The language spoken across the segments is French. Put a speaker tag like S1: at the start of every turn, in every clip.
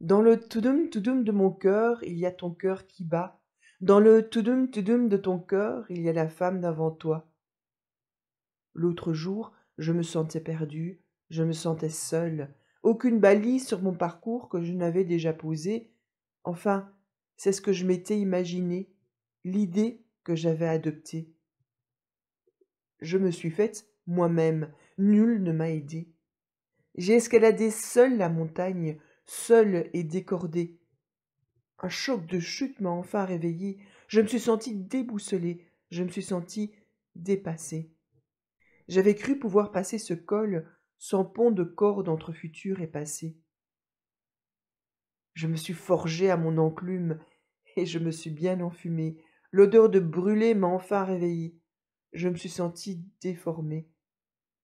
S1: Dans le tudum tudum de mon cœur, il y a ton cœur qui bat. Dans le tudum tudum de ton cœur, il y a la femme d'avant toi. L'autre jour, je me sentais perdue, je me sentais seule, aucune balise sur mon parcours que je n'avais déjà posée. Enfin, c'est ce que je m'étais imaginé, l'idée que j'avais adoptée. Je me suis faite moi-même, nul ne m'a aidé. J'ai escaladé seule la montagne, seul et décordé. Un choc de chute m'a enfin réveillé. Je me suis senti déboussolé. Je me suis senti dépassé. J'avais cru pouvoir passer ce col sans pont de corde entre futur et passé. Je me suis forgé à mon enclume et je me suis bien enfumé. L'odeur de brûlé m'a enfin réveillé. Je me suis senti déformé.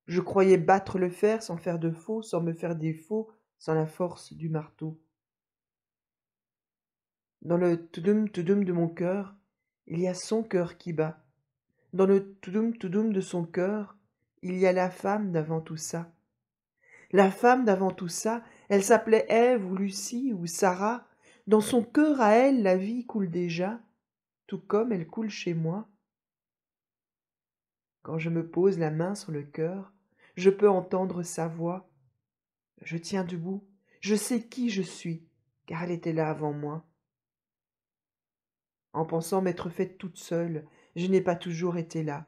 S1: Je croyais battre le fer sans faire de faux, sans me faire défaut, sans la force du marteau. Dans le tout toudoum de mon cœur, il y a son cœur qui bat. Dans le tout toudoum de son cœur, il y a la femme d'avant tout ça. La femme d'avant tout ça, elle s'appelait Ève ou Lucie ou Sarah. Dans son cœur à elle, la vie coule déjà, tout comme elle coule chez moi. Quand je me pose la main sur le cœur, je peux entendre sa voix. Je tiens debout, je sais qui je suis, car elle était là avant moi. En pensant m'être faite toute seule, je n'ai pas toujours été là.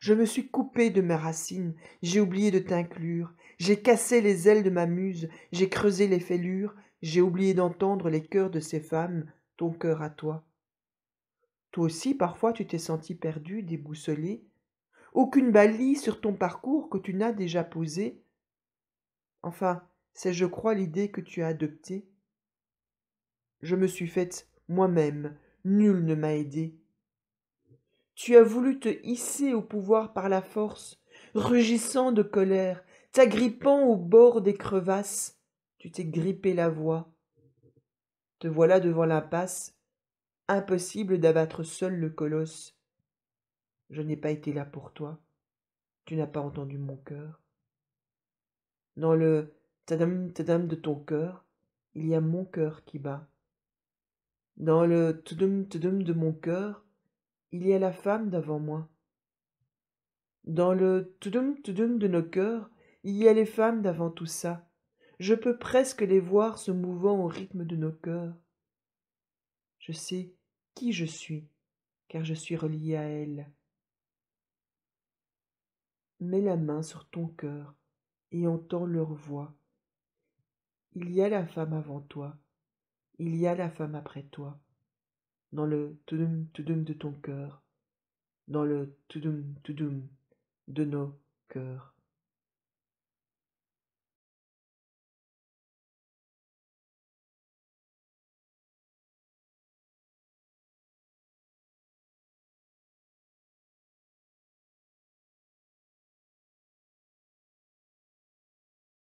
S1: Je me suis coupée de mes racines, j'ai oublié de t'inclure, j'ai cassé les ailes de ma muse, j'ai creusé les fêlures, j'ai oublié d'entendre les cœurs de ces femmes, ton cœur à toi. Toi aussi, parfois, tu t'es senti perdue, déboussolée, Aucune balie sur ton parcours que tu n'as déjà posée. Enfin, c'est, je crois, l'idée que tu as adoptée. Je me suis faite moi-même, nul ne m'a aidée. Tu as voulu te hisser au pouvoir par la force, rugissant de colère, t'agrippant au bord des crevasses, tu t'es grippé la voix. Te voilà devant l'impasse, impossible d'abattre seul le colosse. Je n'ai pas été là pour toi, tu n'as pas entendu mon cœur. Dans le tadam tadam de ton cœur, il y a mon cœur qui bat. Dans le tudum tudum de mon cœur, il y a la femme d'avant moi. Dans le tudum tudum de nos cœurs, il y a les femmes d'avant tout ça. Je peux presque les voir se mouvant au rythme de nos cœurs. Je sais qui je suis, car je suis relié à elles. Mets la main sur ton cœur et entends leur voix. Il y a la femme avant toi, il y a la femme après toi, dans le tudum tudum de ton cœur, dans le tudum tudum de nos cœurs.